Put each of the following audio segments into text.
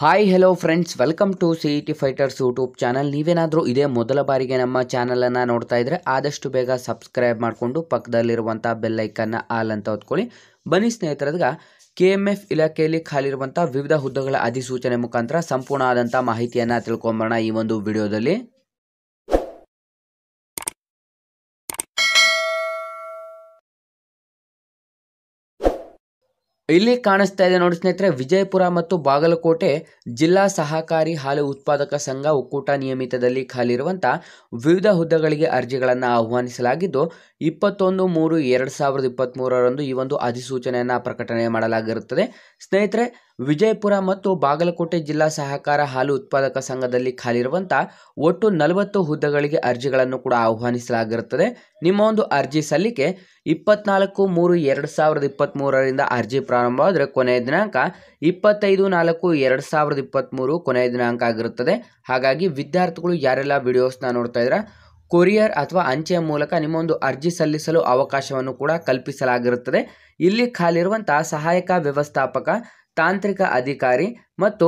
hi hello friends welcome to C E T fighters YouTube channel ನೀವೇನಾದರೂ ಇದೇ ಮೊದಲ ಬಾರಿಗೆ ನಮ್ಮ ಚಾನಲನ್ನು ನೋಡ್ತಾ ಇದ್ದರೆ ಆದಷ್ಟು ಬೇಗ ಸಬ್ಸ್ಕ್ರೈಬ್ ಮಾಡಿಕೊಂಡು ಪಕ್ಕದಲ್ಲಿರುವಂಥ ಬೆಲ್ಲೈಕನ್ನು ಆಲ್ ಅಂತ ಹೊತ್ಕೊಳ್ಳಿ ಬನ್ನಿ ಸ್ನೇಹಿತರದ್ಗ ಕೆ ಎಮ್ ಎಫ್ ಇಲಾಖೆಯಲ್ಲಿ ಖಾಲಿರುವಂಥ ವಿವಿಧ ಹುದ್ದೆಗಳ ಅಧಿಸೂಚನೆ ಮುಖಾಂತರ ಸಂಪೂರ್ಣ ಆದಂಥ ಮಾಹಿತಿಯನ್ನು ತಿಳ್ಕೊಂಬೋಣ ಈ ಒಂದು ವಿಡಿಯೋದಲ್ಲಿ ಇಲ್ಲಿ ಕಾಣಿಸ್ತಾ ಇದೆ ನೋಡಿ ಸ್ನೇಹಿತರೆ ವಿಜಯಪುರ ಮತ್ತು ಬಾಗಲಕೋಟೆ ಜಿಲ್ಲಾ ಸಹಕಾರಿ ಹಾಲು ಉತ್ಪಾದಕ ಸಂಘ ಒಕ್ಕೂಟ ನಿಯಮಿತದಲ್ಲಿ ಖಾಲಿ ಇರುವಂತಹ ವಿವಿಧ ಹುದ್ದೆಗಳಿಗೆ ಅರ್ಜಿಗಳನ್ನು ಆಹ್ವಾನಿಸಲಾಗಿದ್ದು ಇಪ್ಪತ್ತೊಂದು ಮೂರು ಎರಡು ಸಾವಿರದ ಮೂರರಂದು ಈ ಒಂದು ಅಧಿಸೂಚನೆಯನ್ನು ಪ್ರಕಟಣೆ ಮಾಡಲಾಗಿರುತ್ತದೆ ಸ್ನೇಹಿತರೆ ವಿಜಯಪುರ ಮತ್ತು ಬಾಗಲಕೋಟೆ ಜಿಲ್ಲಾ ಸಹಕಾರ ಹಾಲು ಉತ್ಪಾದಕ ಸಂಘದಲ್ಲಿ ಖಾಲಿರುವಂಥ ಒಟ್ಟು ನಲವತ್ತು ಹುದ್ದೆಗಳಿಗೆ ಅರ್ಜಿಗಳನ್ನು ಕೂಡ ಆಹ್ವಾನಿಸಲಾಗಿರುತ್ತದೆ ನಿಮ್ಮ ಒಂದು ಅರ್ಜಿ ಸಲ್ಲಿಕೆ ಇಪ್ಪತ್ನಾಲ್ಕು ಮೂರು ಎರಡು ಸಾವಿರದ ಇಪ್ಪತ್ತ್ಮೂರರಿಂದ ಅರ್ಜಿ ಪ್ರಾರಂಭವಾದರೆ ಕೊನೆಯ ದಿನಾಂಕ ಇಪ್ಪತ್ತೈದು ನಾಲ್ಕು ಎರಡು ಸಾವಿರದ ಇಪ್ಪತ್ತ್ಮೂರು ಕೊನೆಯ ದಿನಾಂಕ ಆಗಿರುತ್ತದೆ ಹಾಗಾಗಿ ವಿದ್ಯಾರ್ಥಿಗಳು ಯಾರೆಲ್ಲ ವಿಡಿಯೋಸ್ನ ನೋಡ್ತಾ ಇದ್ರ ಕೊರಿಯರ್ ಅಥವಾ ಅಂಚೆಯ ಮೂಲಕ ನಿಮ್ಮೊಂದು ಅರ್ಜಿ ಸಲ್ಲಿಸಲು ಅವಕಾಶವನ್ನು ಕೂಡ ಕಲ್ಪಿಸಲಾಗಿರುತ್ತದೆ ಇಲ್ಲಿ ಖಾಲಿರುವಂಥ ಸಹಾಯಕ ವ್ಯವಸ್ಥಾಪಕ ತಾಂತ್ರಿಕ ಅಧಿಕಾರಿ ಮತ್ತು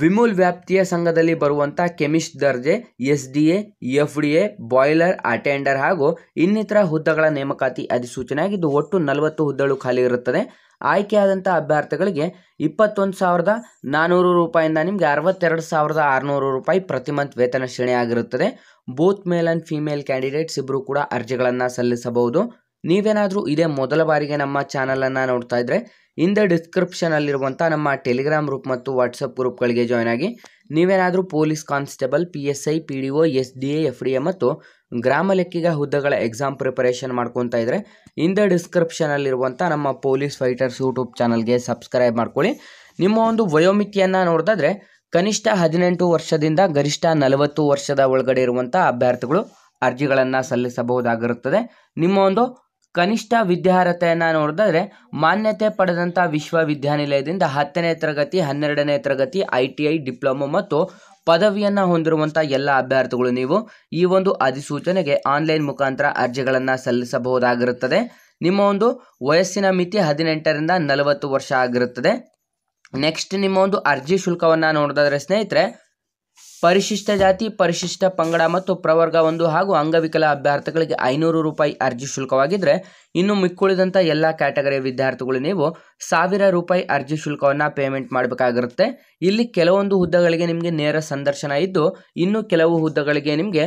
ವಿಮುಲ್ ವ್ಯಾಪ್ತಿಯ ಸಂಘದಲ್ಲಿ ಬರುವಂಥ ಕೆಮಿಸ್ಟ್ ದರ್ಜೆ S D A F D A boiler attender ಹಾಗೂ ಇನ್ನಿತರ ಹುದ್ದೆಗಳ ನೇಮಕಾತಿ ಅಧಿಸೂಚನೆ ಆಗಿದ್ದು ಒಟ್ಟು ನಲವತ್ತು ಹುದ್ದೆಗಳು ಖಾಲಿ ಇರುತ್ತದೆ ಆಯ್ಕೆಯಾದಂಥ ಅಭ್ಯರ್ಥಿಗಳಿಗೆ ಇಪ್ಪತ್ತೊಂದು ಸಾವಿರದ ನಾನ್ನೂರು ರೂಪಾಯಿಂದ ನಿಮಗೆ ಅರವತ್ತೆರಡು ಸಾವಿರದ ಆರುನೂರು ರೂಪಾಯಿ ಪ್ರತಿ ಮಂತ್ ವೇತನ ಶ್ರೇಣಿ ಆಗಿರುತ್ತದೆ both male and female candidates ಇಬ್ಬರು ಕೂಡ ಅರ್ಜಿಗಳನ್ನು ಸಲ್ಲಿಸಬಹುದು ನೀವೇನಾದರೂ ಇದೇ ಮೊದಲ ಬಾರಿಗೆ ನಮ್ಮ ಚಾನಲನ್ನು ನೋಡ್ತಾ ಇದ್ದರೆ ಹಿಂದೆ ಡಿಸ್ಕ್ರಿಪ್ಷನಲ್ಲಿರುವಂಥ ನಮ್ಮ ಟೆಲಿಗ್ರಾಮ್ ಗ್ರೂಪ್ ಮತ್ತು ವಾಟ್ಸಪ್ ಗ್ರೂಪ್ಗಳಿಗೆ ಜಾಯ್ನ್ ಆಗಿ ನೀವೇನಾದರೂ police constable P S I P D O S D A F D A ಮತ್ತು ಗ್ರಾಮ ಲೆಕ್ಕಿಗ ಹುದ್ದೆಗಳ ಎಕ್ಸಾಮ್ ಪ್ರಿಪರೇಷನ್ ಮಾಡ್ಕೊತಾ ಇದ್ದರೆ ಹಿಂದೆ ಡಿಸ್ಕ್ರಿಪ್ಷನಲ್ಲಿರುವಂಥ ನಮ್ಮ ಪೊಲೀಸ್ ಫೈಟರ್ಸ್ ಯೂಟ್ಯೂಬ್ ಚಾನಲ್ಗೆ ಸಬ್ಸ್ಕ್ರೈಬ್ ಮಾಡ್ಕೊಳ್ಳಿ ನಿಮ್ಮ ಒಂದು ವಯೋಮಿತಿಯನ್ನು ನೋಡಿದ್ರೆ ಕನಿಷ್ಠ ಹದಿನೆಂಟು ವರ್ಷದಿಂದ ಗರಿಷ್ಠ ನಲವತ್ತು ವರ್ಷದ ಒಳಗಡೆ ಇರುವಂಥ ಅಭ್ಯರ್ಥಿಗಳು ಅರ್ಜಿಗಳನ್ನು ಸಲ್ಲಿಸಬಹುದಾಗಿರುತ್ತದೆ ನಿಮ್ಮ ಒಂದು ಕನಿಷ್ಠ ವಿದ್ಯಾರ್ಹತೆಯನ್ನು ನೋಡಿದ್ರೆ ಮಾನ್ಯತೆ ಪಡೆದಂಥ ವಿಶ್ವವಿದ್ಯಾನಿಲಯದಿಂದ ಹತ್ತನೇ ತರಗತಿ ಹನ್ನೆರಡನೇ ತರಗತಿ ಐ ಟಿ ಐ ಡಿಪ್ಲೊಮೊ ಮತ್ತು ಪದವಿಯನ್ನು ಹೊಂದಿರುವಂಥ ಎಲ್ಲ ಅಭ್ಯರ್ಥಿಗಳು ನೀವು ಈ ಒಂದು ಅಧಿಸೂಚನೆಗೆ ಆನ್ಲೈನ್ ಮುಖಾಂತರ ಅರ್ಜಿಗಳನ್ನು ಸಲ್ಲಿಸಬಹುದಾಗಿರುತ್ತದೆ ನಿಮ್ಮ ಒಂದು ವಯಸ್ಸಿನ ಮಿತಿ ಹದಿನೆಂಟರಿಂದ ನಲವತ್ತು ವರ್ಷ ಆಗಿರುತ್ತದೆ ನೆಕ್ಸ್ಟ್ ನಿಮ್ಮ ಒಂದು ಅರ್ಜಿ ಶುಲ್ಕವನ್ನು ನೋಡಿದ್ರೆ ಸ್ನೇಹಿತರೆ ಪರಿಶಿಷ್ಟ ಜಾತಿ ಪರಿಶಿಷ್ಟ ಪಂಗಡ ಮತ್ತು ಪ್ರವರ್ಗ ಒಂದು ಹಾಗೂ ಅಂಗವಿಕಲ ಅಭ್ಯರ್ಥಿಗಳಿಗೆ ಐನೂರು ರೂಪಾಯಿ ಅರ್ಜಿ ಶುಲ್ಕವಾಗಿದ್ದರೆ ಇನ್ನು ಮಿಕ್ಕುಳಿದಂಥ ಎಲ್ಲ ಕ್ಯಾಟಗರಿಯ ವಿದ್ಯಾರ್ಥಿಗಳು ನೀವು ಸಾವಿರ ರೂಪಾಯಿ ಅರ್ಜಿ ಶುಲ್ಕವನ್ನು ಪೇಮೆಂಟ್ ಮಾಡಬೇಕಾಗಿರುತ್ತೆ ಇಲ್ಲಿ ಕೆಲವೊಂದು ಹುದ್ದೆಗಳಿಗೆ ನಿಮಗೆ ನೇರ ಸಂದರ್ಶನ ಇದ್ದು ಇನ್ನು ಕೆಲವು ಹುದ್ದೆಗಳಿಗೆ ನಿಮಗೆ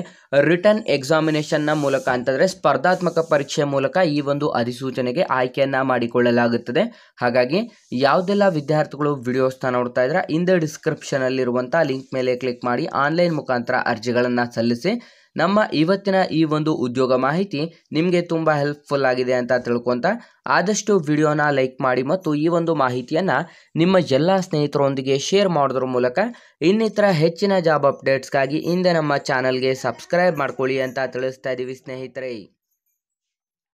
ರಿಟರ್ನ್ ಎಕ್ಸಾಮಿನೇಷನ್ನ ಮೂಲಕ ಅಂತಂದರೆ ಸ್ಪರ್ಧಾತ್ಮಕ ಪರೀಕ್ಷೆ ಮೂಲಕ ಈ ಒಂದು ಅಧಿಸೂಚನೆಗೆ ಆಯ್ಕೆಯನ್ನು ಮಾಡಿಕೊಳ್ಳಲಾಗುತ್ತದೆ ಹಾಗಾಗಿ ಯಾವುದೆಲ್ಲ ವಿದ್ಯಾರ್ಥಿಗಳು ವಿಡಿಯೋಸ್ನ ನೋಡ್ತಾ ಇದ್ರೆ ಹಿಂದೆ ಡಿಸ್ಕ್ರಿಪ್ಷನಲ್ಲಿರುವಂಥ ಲಿಂಕ್ ಮೇಲೆ ಕ್ಲಿಕ್ ಮಾಡಿ ಮಾಡಿ ಆನ್ಲೈನ್ ಮುಖಾಂತರ ಅರ್ಜಿಗಳನ್ನು ಸಲ್ಲಿಸಿ ನಮ್ಮ ಇವತ್ತಿನ ಈ ಒಂದು ಉದ್ಯೋಗ ಮಾಹಿತಿ ನಿಮಗೆ ತುಂಬ ಹೆಲ್ಪ್ಫುಲ್ ಆಗಿದೆ ಅಂತ ತಿಳ್ಕೊತ ಆದಷ್ಟು ವಿಡಿಯೋನ ಲೈಕ್ ಮಾಡಿ ಮತ್ತು ಈ ಒಂದು ಮಾಹಿತಿಯನ್ನು ನಿಮ್ಮ ಎಲ್ಲ ಸ್ನೇಹಿತರೊಂದಿಗೆ ಶೇರ್ ಮಾಡೋದ್ರ ಮೂಲಕ ಇನ್ನಿತರ ಹೆಚ್ಚಿನ ಜಾಬ್ ಅಪ್ಡೇಟ್ಸ್ಗಾಗಿ ಹಿಂದೆ ನಮ್ಮ ಚಾನಲ್ಗೆ ಸಬ್ಸ್ಕ್ರೈಬ್ ಮಾಡ್ಕೊಳ್ಳಿ ಅಂತ ತಿಳಿಸ್ತಾ ಇದ್ದೀವಿ ಸ್ನೇಹಿತರೆ